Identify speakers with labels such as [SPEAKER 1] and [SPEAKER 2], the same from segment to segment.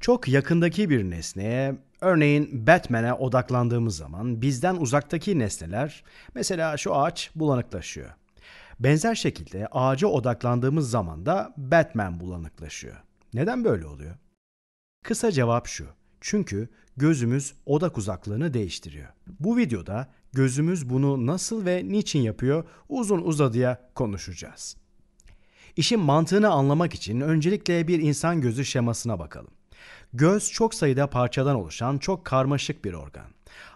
[SPEAKER 1] Çok yakındaki bir nesneye, örneğin Batman'e odaklandığımız zaman bizden uzaktaki nesneler, mesela şu ağaç bulanıklaşıyor. Benzer şekilde ağaca odaklandığımız zaman da Batman bulanıklaşıyor. Neden böyle oluyor? Kısa cevap şu. Çünkü gözümüz odak uzaklığını değiştiriyor. Bu videoda gözümüz bunu nasıl ve niçin yapıyor uzun uzadıya konuşacağız. İşin mantığını anlamak için öncelikle bir insan gözü şemasına bakalım. Göz çok sayıda parçadan oluşan çok karmaşık bir organ.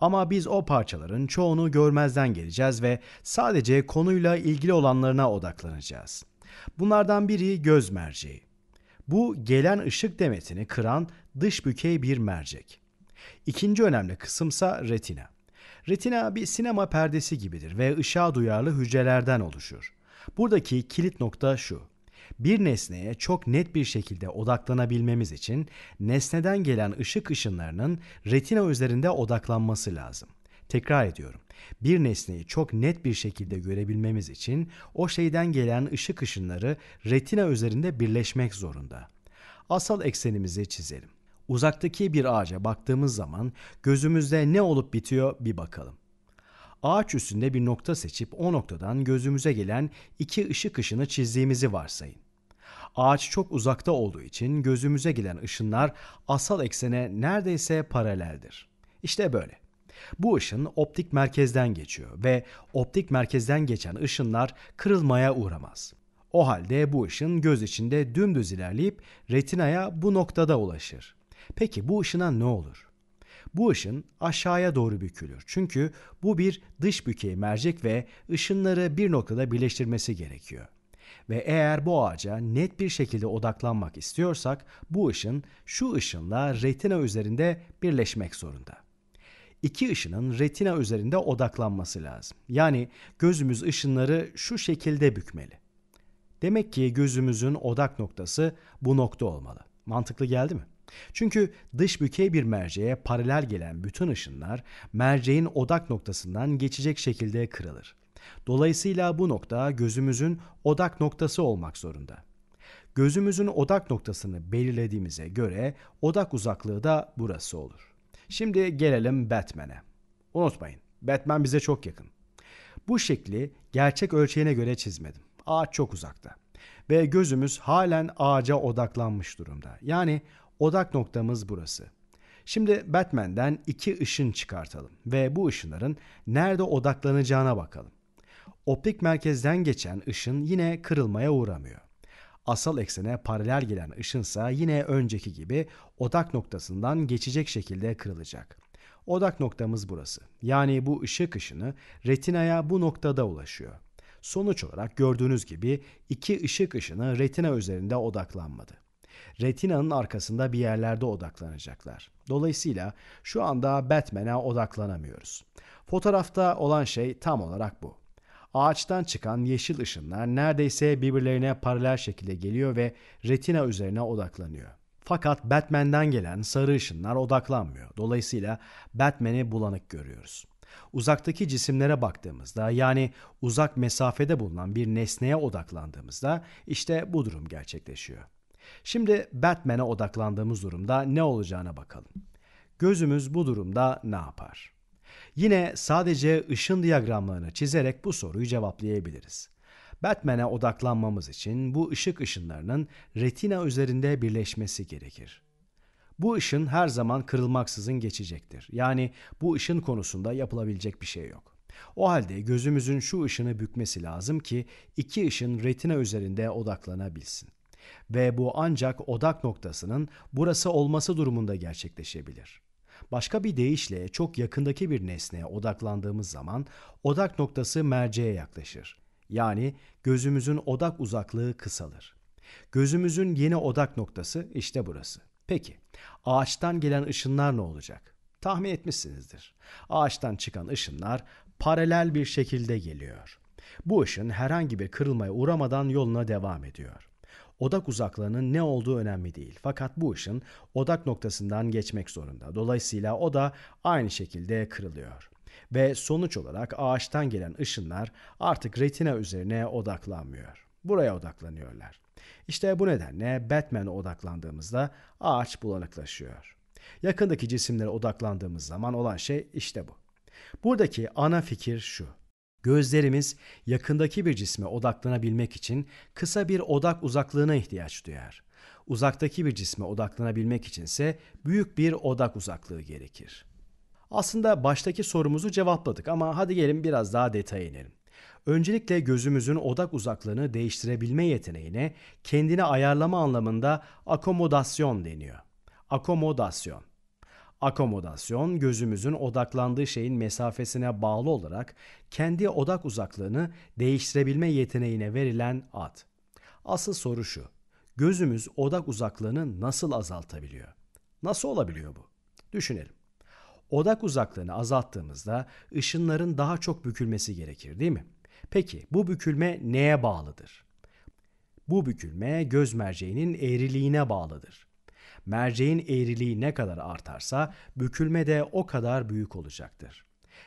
[SPEAKER 1] Ama biz o parçaların çoğunu görmezden geleceğiz ve sadece konuyla ilgili olanlarına odaklanacağız. Bunlardan biri göz merceği. Bu gelen ışık demetini kıran dış bükey bir mercek. İkinci önemli kısımsa retina. Retina bir sinema perdesi gibidir ve ışığa duyarlı hücrelerden oluşur. Buradaki kilit nokta şu. Bir nesneye çok net bir şekilde odaklanabilmemiz için nesneden gelen ışık ışınlarının retina üzerinde odaklanması lazım. Tekrar ediyorum. Bir nesneyi çok net bir şekilde görebilmemiz için o şeyden gelen ışık ışınları retina üzerinde birleşmek zorunda. Asal eksenimizi çizelim. Uzaktaki bir ağaca baktığımız zaman gözümüzde ne olup bitiyor bir bakalım ağaç üstünde bir nokta seçip o noktadan gözümüze gelen iki ışık ışını çizdiğimizi varsayın. Ağaç çok uzakta olduğu için gözümüze gelen ışınlar asal eksene neredeyse paraleldir. İşte böyle. Bu ışın optik merkezden geçiyor ve optik merkezden geçen ışınlar kırılmaya uğramaz. O halde bu ışın göz içinde dümdüz ilerleyip retinaya bu noktada ulaşır. Peki bu ışına ne olur? Bu ışın aşağıya doğru bükülür. Çünkü bu bir dış bükey mercek ve ışınları bir noktada birleştirmesi gerekiyor. Ve eğer bu ağaca net bir şekilde odaklanmak istiyorsak bu ışın şu ışınla retina üzerinde birleşmek zorunda. İki ışının retina üzerinde odaklanması lazım. Yani gözümüz ışınları şu şekilde bükmeli. Demek ki gözümüzün odak noktası bu nokta olmalı. Mantıklı geldi mi? Çünkü dış bükey bir merceğe paralel gelen bütün ışınlar merceğin odak noktasından geçecek şekilde kırılır. Dolayısıyla bu nokta gözümüzün odak noktası olmak zorunda. Gözümüzün odak noktasını belirlediğimize göre odak uzaklığı da burası olur. Şimdi gelelim Batman'e. Unutmayın, Batman bize çok yakın. Bu şekli gerçek ölçeğine göre çizmedim. Ağaç çok uzakta ve gözümüz halen ağaca odaklanmış durumda. Yani Odak noktamız burası. Şimdi Batman'den iki ışın çıkartalım ve bu ışınların nerede odaklanacağına bakalım. Optik merkezden geçen ışın yine kırılmaya uğramıyor. Asal eksene paralel gelen ışınsa yine önceki gibi odak noktasından geçecek şekilde kırılacak. Odak noktamız burası. Yani bu ışık ışını retinaya bu noktada ulaşıyor. Sonuç olarak gördüğünüz gibi iki ışık ışını retina üzerinde odaklanmadı retinanın arkasında bir yerlerde odaklanacaklar. Dolayısıyla şu anda Batman'e odaklanamıyoruz. Fotoğrafta olan şey tam olarak bu. Ağaçtan çıkan yeşil ışınlar neredeyse birbirlerine paralel şekilde geliyor ve retina üzerine odaklanıyor. Fakat Batman'den gelen sarı ışınlar odaklanmıyor. Dolayısıyla Batman'i bulanık görüyoruz. Uzaktaki cisimlere baktığımızda yani uzak mesafede bulunan bir nesneye odaklandığımızda işte bu durum gerçekleşiyor. Şimdi Batman'e odaklandığımız durumda ne olacağına bakalım. Gözümüz bu durumda ne yapar? Yine sadece ışın diyagramlarını çizerek bu soruyu cevaplayabiliriz. Batman'e odaklanmamız için bu ışık ışınlarının retina üzerinde birleşmesi gerekir. Bu ışın her zaman kırılmaksızın geçecektir. Yani bu ışın konusunda yapılabilecek bir şey yok. O halde gözümüzün şu ışını bükmesi lazım ki iki ışın retina üzerinde odaklanabilsin ve bu ancak odak noktasının burası olması durumunda gerçekleşebilir. Başka bir deyişle çok yakındaki bir nesneye odaklandığımız zaman odak noktası merceğe yaklaşır. Yani gözümüzün odak uzaklığı kısalır. Gözümüzün yeni odak noktası işte burası. Peki ağaçtan gelen ışınlar ne olacak? Tahmin etmişsinizdir. Ağaçtan çıkan ışınlar paralel bir şekilde geliyor. Bu ışın herhangi bir kırılmaya uğramadan yoluna devam ediyor. Odak uzaklığının ne olduğu önemli değil. Fakat bu ışın odak noktasından geçmek zorunda. Dolayısıyla o da aynı şekilde kırılıyor. Ve sonuç olarak ağaçtan gelen ışınlar artık retina üzerine odaklanmıyor. Buraya odaklanıyorlar. İşte bu nedenle Batman'e odaklandığımızda ağaç bulanıklaşıyor. Yakındaki cisimlere odaklandığımız zaman olan şey işte bu. Buradaki ana fikir şu. Gözlerimiz yakındaki bir cisme odaklanabilmek için kısa bir odak uzaklığına ihtiyaç duyar. Uzaktaki bir cisme odaklanabilmek içinse büyük bir odak uzaklığı gerekir. Aslında baştaki sorumuzu cevapladık ama hadi gelin biraz daha detaya inelim. Öncelikle gözümüzün odak uzaklığını değiştirebilme yeteneğine kendini ayarlama anlamında akomodasyon deniyor. Akomodasyon Akomodasyon gözümüzün odaklandığı şeyin mesafesine bağlı olarak kendi odak uzaklığını değiştirebilme yeteneğine verilen ad. Asıl soru şu. Gözümüz odak uzaklığını nasıl azaltabiliyor? Nasıl olabiliyor bu? Düşünelim. Odak uzaklığını azalttığımızda ışınların daha çok bükülmesi gerekir değil mi? Peki bu bükülme neye bağlıdır? Bu bükülme göz merceğinin eğriliğine bağlıdır merceğin eğriliği ne kadar artarsa bükülme de o kadar büyük olacaktır.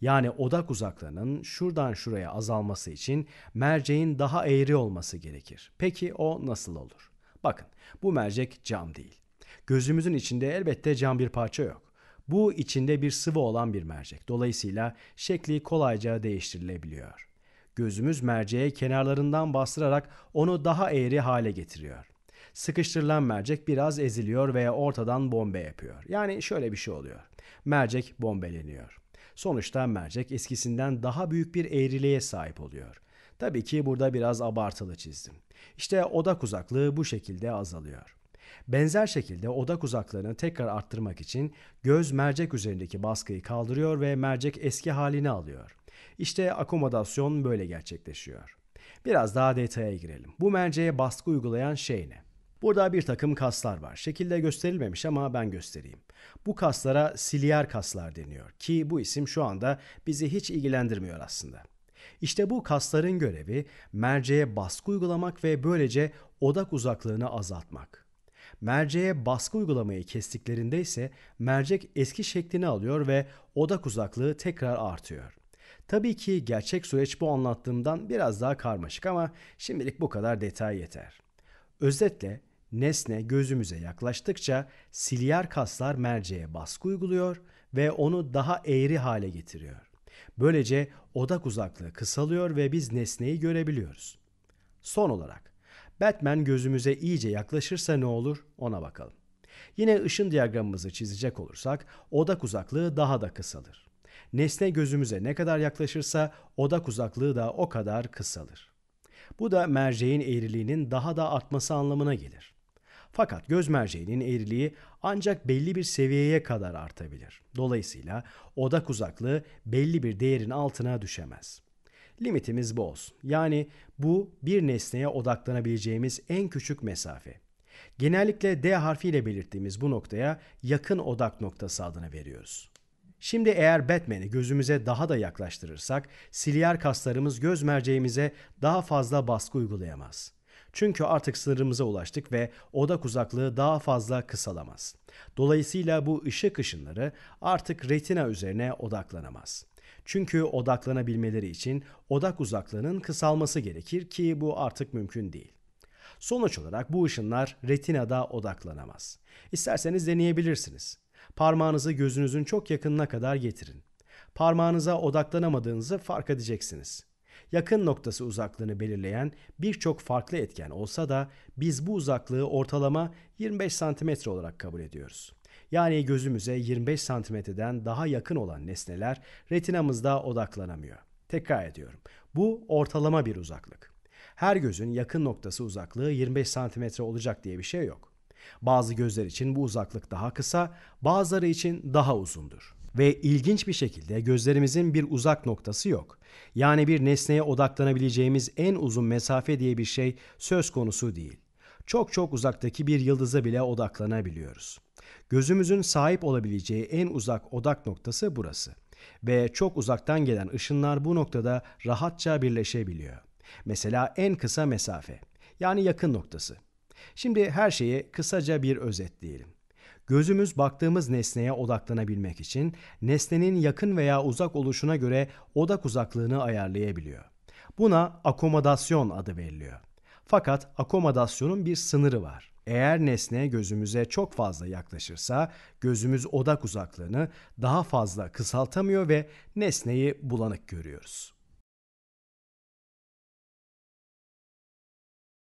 [SPEAKER 1] Yani odak uzaklığının şuradan şuraya azalması için merceğin daha eğri olması gerekir. Peki o nasıl olur? Bakın bu mercek cam değil. Gözümüzün içinde elbette cam bir parça yok. Bu içinde bir sıvı olan bir mercek. Dolayısıyla şekli kolayca değiştirilebiliyor. Gözümüz merceğe kenarlarından bastırarak onu daha eğri hale getiriyor. Sıkıştırılan mercek biraz eziliyor veya ortadan bombe yapıyor. Yani şöyle bir şey oluyor. Mercek bombeleniyor. Sonuçta mercek eskisinden daha büyük bir eğriliğe sahip oluyor. Tabii ki burada biraz abartılı çizdim. İşte odak uzaklığı bu şekilde azalıyor. Benzer şekilde odak uzaklığını tekrar arttırmak için göz mercek üzerindeki baskıyı kaldırıyor ve mercek eski halini alıyor. İşte akomodasyon böyle gerçekleşiyor. Biraz daha detaya girelim. Bu merceğe baskı uygulayan şey ne? Burada bir takım kaslar var. Şekilde gösterilmemiş ama ben göstereyim. Bu kaslara siliyer kaslar deniyor ki bu isim şu anda bizi hiç ilgilendirmiyor aslında. İşte bu kasların görevi merceğe baskı uygulamak ve böylece odak uzaklığını azaltmak. Merceğe baskı uygulamayı kestiklerinde ise mercek eski şeklini alıyor ve odak uzaklığı tekrar artıyor. Tabii ki gerçek süreç bu anlattığımdan biraz daha karmaşık ama şimdilik bu kadar detay yeter. Özetle Nesne gözümüze yaklaştıkça silyar kaslar merceğe baskı uyguluyor ve onu daha eğri hale getiriyor. Böylece odak uzaklığı kısalıyor ve biz nesneyi görebiliyoruz. Son olarak Batman gözümüze iyice yaklaşırsa ne olur ona bakalım. Yine ışın diyagramımızı çizecek olursak odak uzaklığı daha da kısalır. Nesne gözümüze ne kadar yaklaşırsa odak uzaklığı da o kadar kısalır. Bu da merceğin eğriliğinin daha da artması anlamına gelir. Fakat göz merceğinin eğriliği ancak belli bir seviyeye kadar artabilir. Dolayısıyla odak uzaklığı belli bir değerin altına düşemez. Limitimiz bu olsun. Yani bu bir nesneye odaklanabileceğimiz en küçük mesafe. Genellikle D harfiyle belirttiğimiz bu noktaya yakın odak noktası adını veriyoruz. Şimdi eğer Batman'i gözümüze daha da yaklaştırırsak, siliyer kaslarımız göz merceğimize daha fazla baskı uygulayamaz. Çünkü artık sınırımıza ulaştık ve odak uzaklığı daha fazla kısalamaz. Dolayısıyla bu ışık ışınları artık retina üzerine odaklanamaz. Çünkü odaklanabilmeleri için odak uzaklığının kısalması gerekir ki bu artık mümkün değil. Sonuç olarak bu ışınlar retinada odaklanamaz. İsterseniz deneyebilirsiniz. Parmağınızı gözünüzün çok yakınına kadar getirin. Parmağınıza odaklanamadığınızı fark edeceksiniz yakın noktası uzaklığını belirleyen birçok farklı etken olsa da biz bu uzaklığı ortalama 25 cm olarak kabul ediyoruz. Yani gözümüze 25 cm'den daha yakın olan nesneler retinamızda odaklanamıyor. Tekrar ediyorum. Bu ortalama bir uzaklık. Her gözün yakın noktası uzaklığı 25 cm olacak diye bir şey yok. Bazı gözler için bu uzaklık daha kısa, bazıları için daha uzundur. Ve ilginç bir şekilde gözlerimizin bir uzak noktası yok. Yani bir nesneye odaklanabileceğimiz en uzun mesafe diye bir şey söz konusu değil. Çok çok uzaktaki bir yıldıza bile odaklanabiliyoruz. Gözümüzün sahip olabileceği en uzak odak noktası burası ve çok uzaktan gelen ışınlar bu noktada rahatça birleşebiliyor. Mesela en kısa mesafe yani yakın noktası. Şimdi her şeyi kısaca bir özetleyelim. Gözümüz baktığımız nesneye odaklanabilmek için nesnenin yakın veya uzak oluşuna göre odak uzaklığını ayarlayabiliyor. Buna akomodasyon adı veriliyor. Fakat akomodasyonun bir sınırı var. Eğer nesne gözümüze çok fazla yaklaşırsa gözümüz odak uzaklığını daha fazla kısaltamıyor ve nesneyi bulanık görüyoruz.